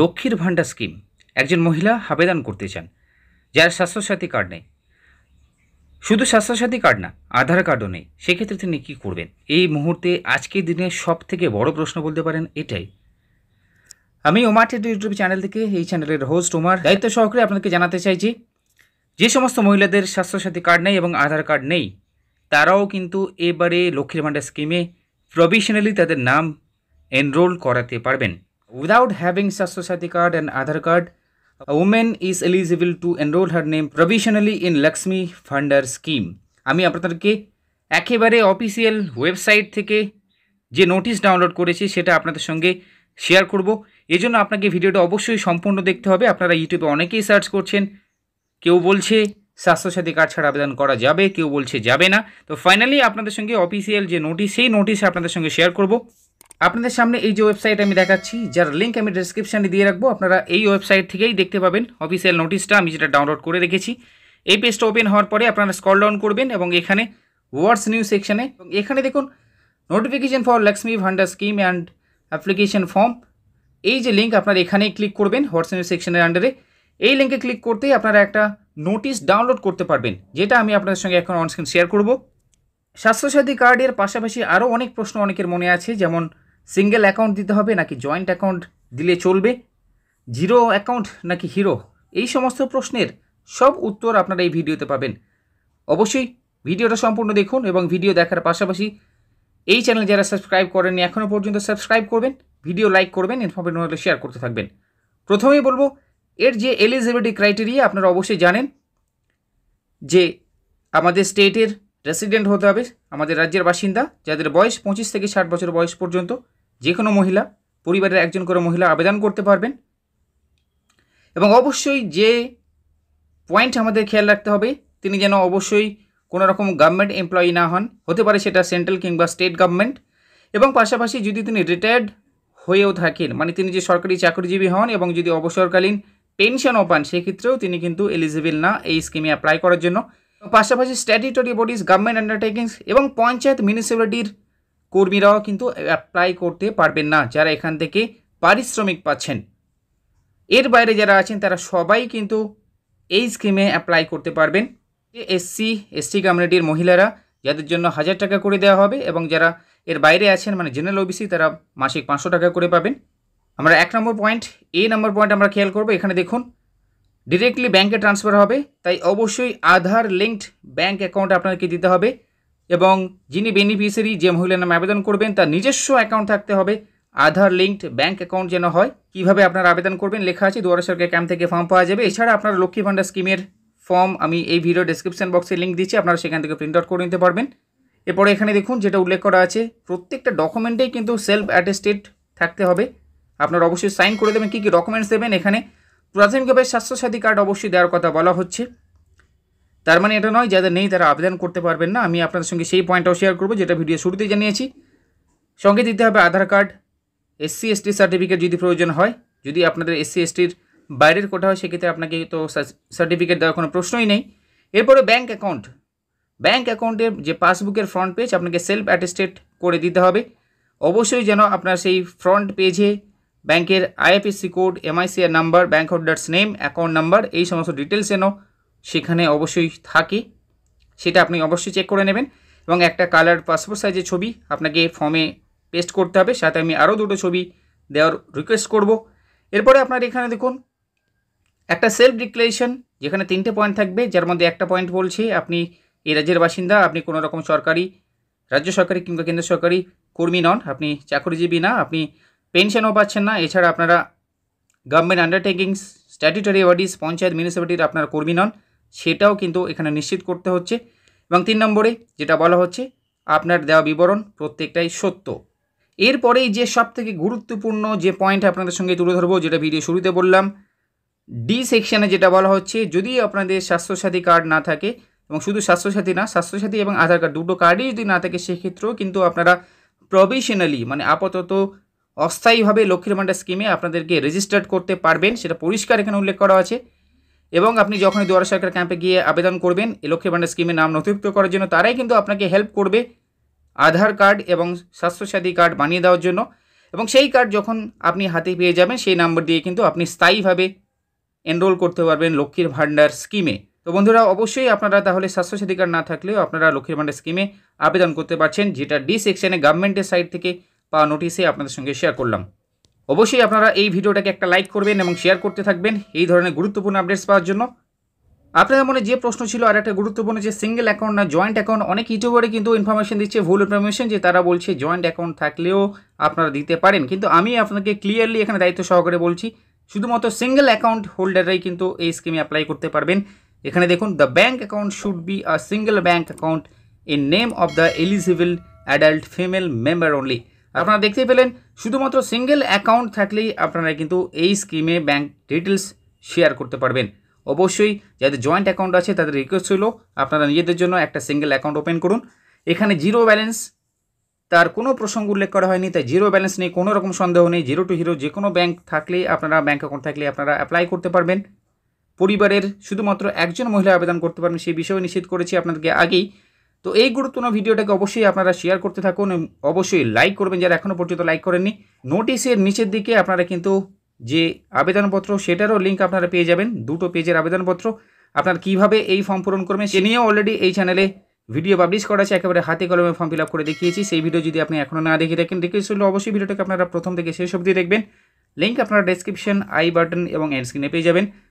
লক্ষ্মীর ভাণ্ডার স্কিম একজন মহিলা আবেদন করতে চান যার স্বাস্থ্যসাথী কার্ড নেই শুধু স্বাস্থ্যসাথী কার্ড না আধার কার্ডও নেই সেক্ষেত্রে তিনি কী করবেন এই মুহূর্তে আজকের দিনে সব থেকে বড় প্রশ্ন বলতে পারেন এটাই আমি ওমার টেড ইউটিউব চ্যানেল থেকে এই চ্যানেলের হোস্ট ওমার দায়িত্ব সহকারে আপনাকে জানাতে চাইছি যে সমস্ত মহিলাদের স্বাস্থ্যসাথী কার্ড নেই এবং আধার কার্ড নেই তারাও কিন্তু এবারে লক্ষ্মীর ভাণ্ডার স্কিমে প্রভিশনালি তাদের নাম এনরোল করাতে পারবেন Without having such society card and Aadhaar card, a woman is eligible to enroll her name provisionally in Lakshmi Funder scheme. আমি আপনাদেরকে একেবারে অফিসিয়াল ওয়েবসাইট থেকে যে নোটিশ ডাউনলোড করেছি সেটা আপনাদের সঙ্গে শেয়ার করব এজন্য আপনাকে ভিডিওটা অবশ্যই সম্পূর্ণ দেখতে হবে আপনারা ইউটিউবে অনেকেই সার্চ করছেন কেউ বলছে স্বাস্থ্যসাথী কার্ড ছাড়া আবেদন করা যাবে কেউ বলছে যাবে না তো ফাইনালি আপনাদের সঙ্গে অফিসিয়াল যে নোটিশ সেই নোটিশ আপনাদের সঙ্গে শেয়ার করব আপনার সামনে এই যে ওয়েবসাইট আমি দেখাচ্ছি যার লিংক আমি ডেসক্রিপশনে দিয়ে রাখবো আপনারা এই ওয়েবসাইট থেকেই দেখতে পাবেন অফিশিয়াল নোটিশটা আমি যেটা ডাউনলোড করে রেখেছি এই পেজটা ওপেন হওয়ার পরে আপনারা স্ক্রল ডাউন করবেন এবং এখানে ওয়ার্ডস নিউজ সেকশনে এবং এখানে দেখুন notification for Lakshmi Bhandar scheme and application form এই যে লিংক আপনারা এখানেই ক্লিক করবেন ওয়ার্ডস নিউজ সেকশনের আন্ডারে এই লিংকে ক্লিক করতেই আপনারা একটা নোটিশ ডাউনলোড করতে পারবেন যেটা আমি আপনাদের সঙ্গে এখন অন স্ক্রিন শেয়ার করবো স্বাস্থ্য সাথী কার্ডের পাশাপাশি আরো অনেক প্রশ্ন অনেকের মনে আছে যেমন সিঙ্গেল অ্যাকাউন্ট দিতে হবে নাকি জয়েন্ট অ্যাকাউন্ট দিলে চলবে জিরো অ্যাকাউন্ট নাকি হিরো এই সমস্ত প্রশ্নের সব উত্তর আপনারা এই ভিডিওতে পাবেন অবশ্যই ভিডিওটা সম্পূর্ণ দেখুন এবং ভিডিও দেখার পাশাপাশি এই চ্যানেল যারা সাবস্ক্রাইব করেননি এখনও পর্যন্ত সাবস্ক্রাইব করবেন ভিডিও লাইক করবেন ইনফরমেশন হলে শেয়ার করতে থাকবেন প্রথমেই বলবো এর যে এলিজিবিলিটি ক্রাইটেরিয়া আপনারা অবশ্যই জানেন যে আমাদের স্টেটের রেসিডেন্ট হতে হবে আমাদের রাজ্যের বাসিন্দা যাদের বয়স পঁচিশ থেকে ষাট বছর বয়স পর্যন্ত যে কোনো মহিলা পরিবারের একজন করে মহিলা আবেদন করতে পারবেন এবং অবশ্যই যে পয়েন্ট আমাদের খেয়াল রাখতে হবে তিনি যেন অবশ্যই কোনো রকম গভর্নমেন্ট এমপ্লয়ি না হন হতে পারে সেটা সেন্ট্রাল কিংবা স্টেট গভর্নমেন্ট এবং পাশাপাশি যদি তিনি রিটায়ার্ড হয়েও থাকেন মানে তিনি যে সরকারি চাকরিজীবী হন এবং যদি অবসরকালীন পেনশনও পান সেক্ষেত্রেও তিনি কিন্তু এলিজিবল না এই স্কিমে অ্যাপ্লাই করার জন্য পাশাপাশি স্ট্যাটিটরি বডিজ গভর্নমেন্ট আন্ডারটেকিংস এবং পঞ্চায়েত মিউনিসিপ্যালিটির কর্মীরাও কিন্তু অ্যাপ্লাই করতে পারবেন না যারা এখান থেকে পারিশ্রমিক পাচ্ছেন এর বাইরে যারা আছেন তারা সবাই কিন্তু এই স্কিমে অ্যাপ্লাই করতে পারবেন এসসি এসটি কমিউনিটির মহিলারা যাদের জন্য হাজার টাকা করে দেওয়া হবে এবং যারা এর বাইরে আছেন মানে জেনারেল ওবিসি তারা মাসিক পাঁচশো টাকা করে পাবেন আমরা এক নম্বর পয়েন্ট এই নম্বর পয়েন্ট আমরা খেয়াল করবো এখানে দেখুন ডিরেক্টলি ব্যাংকে ট্রান্সফার হবে তাই অবশ্যই আধার লিঙ্কড ব্যাঙ্ক অ্যাকাউন্ট আপনাকে দিতে হবে এবং যিনি বেনিফিসিয়ারি যে মহিলার নামে আবেদন করবেন তার নিজস্ব অ্যাকাউন্ট থাকতে হবে আধার লিঙ্কড ব্যাঙ্ক অ্যাকাউন্ট যেন হয় কিভাবে আপনার আবেদন করবেন লেখা আছে দুয়ারা সরকার ক্যাম্প থেকে ফর্ম পাওয়া যাবে এছাড়া আপনার লক্ষ্মী ভাণ্ডার স্কিমের ফর্ম আমি এই ভিডিও ডিসক্রিপশন বক্সে লিঙ্ক দিচ্ছি আপনারা সেখান থেকে প্রিন্ট আউট করে নিতে পারবেন এরপরে এখানে দেখুন যেটা উল্লেখ করা আছে প্রত্যেকটা ডকুমেন্টেই কিন্তু সেলফ অ্যাটেস্টেড থাকতে হবে আপনারা অবশ্যই সাইন করে দেবেন কী কী ডকুমেন্টস দেবেন এখানে প্রাথমিকভাবে স্বাস্থ্যসাথী কার্ড অবশ্যই দেওয়ার কথা বলা হচ্ছে তার মানে এটা নয় যাদের নেই তারা আবেদন করতে পারবেন না আমি আপনাদের সঙ্গে সেই পয়েন্টটাও শেয়ার করবো যেটা ভিডিও শুরুতে জানিয়েছি সঙ্গে দিতে হবে Aadhaar card SC ST certificate যদি প্রয়োজন হয় যদি আপনাদের এসসি এসটির বাইরের কোটা হয় সেক্ষেত্রে আপনাকে তো সার্টিফিকেট দেওয়ার কোনো প্রশ্নই নেই এরপরে ব্যাঙ্ক অ্যাকাউন্ট ব্যাঙ্ক অ্যাকাউন্টের যে পাসবুকের ফ্রন্ট পেজ আপনাকে সেলফ অ্যাটেস্টেড করে দিতে হবে অবশ্যই যেন আপনার সেই ফ্রন্ট পেজে ব্যাংকের IFSC code MICR number bank holders name account number এই সমস্ত ডিটেলস যেন সেখানে অবশ্যই থাকে সেটা আপনি অবশ্যই চেক করে নেবেন এবং একটা কালার পাসপোর্ট সাইজের ছবি আপনাকে ফর্মে পেস্ট করতে হবে সাথে আমি আরও দুটো ছবি দেওয়ার রিকোয়েস্ট করব এরপরে আপনার এখানে দেখুন একটা সেলফ ডিক্লারেশন যেখানে তিনটে পয়েন্ট থাকবে যার মধ্যে একটা পয়েন্ট বলছে আপনি এই রাজ্যের বাসিন্দা আপনি কোনো রকম সরকারি রাজ্য সরকারি কিংবা কেন্দ্র সরকারি কর্মী নন আপনি চাকরিজীবী না আপনি পেনশনও পাচ্ছেন না এছাড়া আপনারা government undertakings statutory bodies panchayat মিউনিসিপ্যালিটির আপনার কর্মী নন সেটাও কিন্তু এখানে নিশ্চিত করতে হচ্ছে এবং তিন নম্বরে যেটা বলা হচ্ছে আপনার দেওয়া বিবরণ প্রত্যেকটাই সত্য এরপরেই যে সব থেকে গুরুত্বপূর্ণ যে পয়েন্ট আপনাদের সঙ্গে তুলে ধরবো যেটা ভিডিও শুরুতে বললাম ডি সেকশানে যেটা বলা হচ্ছে যদি আপনাদের স্বাস্থ্যসাথী কার্ড না থাকে এবং শুধু স্বাস্থ্যসাথী না স্বাস্থ্যসাথী এবং আধার কার্ড দুটো কার্ডই যদি না থাকে সেক্ষেত্রেও কিন্তু আপনারা প্রভিশনালি মানে আপাতত অস্থায়ীভাবে লক্ষ্মীর ভাণ্ডার স্কিমে আপনাদেরকে রেজিস্টার্ড করতে পারবেন সেটা পরিষ্কার এখানে উল্লেখ করা আছে এবং আপনি যখনই দুয়ার সরকার ক্যাম্পে গিয়ে আবেদন করবেন লক্ষ্মী ভাণ্ডার স্কিমে নাম নথিভুক্ত করার জন্য তারাই কিন্তু আপনাকে হেল্প করবে আধার কার্ড এবং স্বাস্থ্যসাথী কার্ড বানিয়ে দেওয়ার জন্য এবং সেই কার্ড যখন আপনি হাতে পেয়ে যাবেন সেই নাম্বার দিয়ে কিন্তু আপনি স্থায়ীভাবে এনরোল করতে পারবেন লক্ষ্মীর ভাণ্ডার স্কিমে তো বন্ধুরা অবশ্যই আপনারা তাহলে স্বাস্থ্যসাথী কার্ড না থাকলেও আপনারা লক্ষ্মীর ভাণ্ডার স্কিমে আবেদন করতে পারছেন যেটা ডি সেকশানে গভর্নমেন্টের সাইড থেকে পাওয়া নোটিশে আপনাদের সঙ্গে শেয়ার করলাম অবশ্যই আপনারা এই ভিডিওটাকে একটা লাইক করবেন এবং শেয়ার করতে থাকবেন এই ধরনের গুরুত্বপূর্ণ আপডেটস পাওয়ার জন্য আপনাদের মনে যে প্রশ্ন ছিল আর একটা গুরুত্বপূর্ণ যে সিঙ্গেল অ্যাকাউন্ট না জয়েন্ট অ্যাকাউন্ট অনেক ইউটিউবারে কিন্তু ইনফরমেশন দিচ্ছে ভুল ইনফরমেশন যে তারা বলছে জয়েন্ট অ্যাকাউন্ট থাকলেও আপনারা দিতে পারেন কিন্তু আমি আপনাকে ক্লিয়ারলি এখানে দায়িত্ব সহকারে বলছি শুধুমাত্র সিঙ্গেল অ্যাকাউন্ট হোল্ডাররাই কিন্তু এই স্কিমে অ্যাপ্লাই করতে পারবেন এখানে দেখুন the bank account should be a single bank account in name of the eligible adult female member only আপনারা দেখতেই পেলেন শুধুমাত্র সিঙ্গেল অ্যাকাউন্ট থাকলেই আপনারা কিন্তু এই স্কিমে ব্যাংক ডিটেলস শেয়ার করতে পারবেন অবশ্যই যাদের জয়েন্ট অ্যাকাউন্ট আছে তাদের রিকোয়েস্ট হলো আপনারা নিজেদের জন্য একটা সিঙ্গেল অ্যাকাউন্ট ওপেন করুন এখানে জিরো ব্যালেন্স তার কোনো প্রসঙ্গ উল্লেখ করা হয়নি তাই জিরো ব্যালেন্স নেই কোনো রকম সন্দেহ নেই জিরো টু হিরো যে কোনো ব্যাঙ্ক থাকলে আপনারা ব্যাঙ্ক অ্যাকাউন্ট থাকলে আপনারা অ্যাপ্লাই করতে পারবেন পরিবারের শুধুমাত্র একজন মহিলা আবেদন করতে পারবেন সেই বিষয়ে নিশ্চিত করেছি আপনাদেরকে আগেই তো এই গুরুত্বপূর্ণ ভিডিওটাকে অবশ্যই আপনারা শেয়ার করতে থাকুন অবশ্যই লাইক করবেন যারা এখনও পর্যন্ত লাইক করেননি নোটিশের নিচের দিকে আপনারা কিন্তু যে আবেদনপত্র সেটারও লিঙ্ক আপনারা পেয়ে যাবেন দুটো পেজের আবেদনপত্র আপনার কিভাবে এই ফর্ম পূরণ করবেন সে নিয়েও অলরেডি এই চ্যানেলে ভিডিও পাবলিশ করা আছে একেবারে হাতে কলমে ফর্ম ফিল করে দেখিয়েছি সেই ভিডিও যদি আপনি এখনও না দেখে থাকেন দেখে শুনলে অবশ্যই ভিডিওটাকে আপনারা প্রথম থেকে শেষ অবধি দেখবেন লিঙ্ক আপনারা ডেসক্রিপশন আই বাটন এবং অ্যান্ড স্ক্রিনে পেয়ে যাবেন